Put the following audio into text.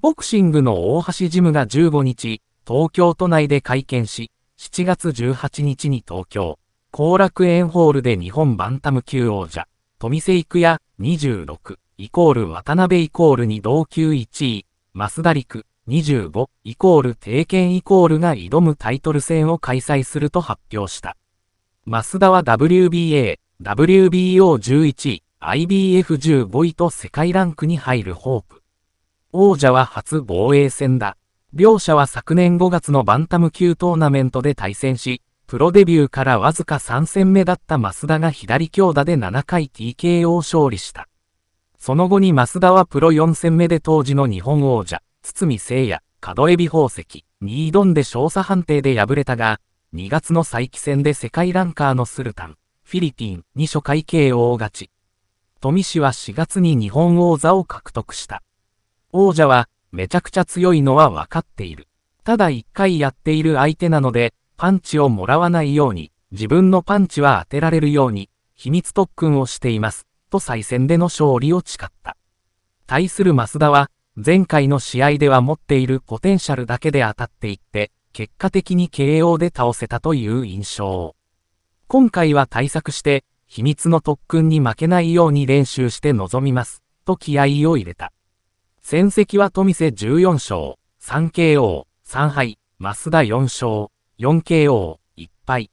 ボクシングの大橋ジムが15日、東京都内で会見し、7月18日に東京、後楽園ホールで日本バンタム級王者、富瀬育也26、イコール渡辺イコールに同級1位、増田陸25、イコール定権イコールが挑むタイトル戦を開催すると発表した。増田は WBA、WBO11 位、IBF15 位と世界ランクに入るホープ。王者は初防衛戦だ。両者は昨年5月のバンタム級トーナメントで対戦し、プロデビューからわずか3戦目だった増田が左強打で7回 TKO を勝利した。その後に増田はプロ4戦目で当時の日本王者、堤聖也、角エビ宝石に挑んで少佐判定で敗れたが、2月の再起戦で世界ランカーのスルタン、フィリピンに初回 KO 勝ち。富士は4月に日本王座を獲得した。王者は、めちゃくちゃ強いのは分かっている。ただ一回やっている相手なので、パンチをもらわないように、自分のパンチは当てられるように、秘密特訓をしています、と再戦での勝利を誓った。対する増田は、前回の試合では持っているポテンシャルだけで当たっていって、結果的に KO で倒せたという印象を。今回は対策して、秘密の特訓に負けないように練習して臨みます、と気合を入れた。戦績は富瀬14勝、3KO、3敗、増田4勝、4KO、1敗。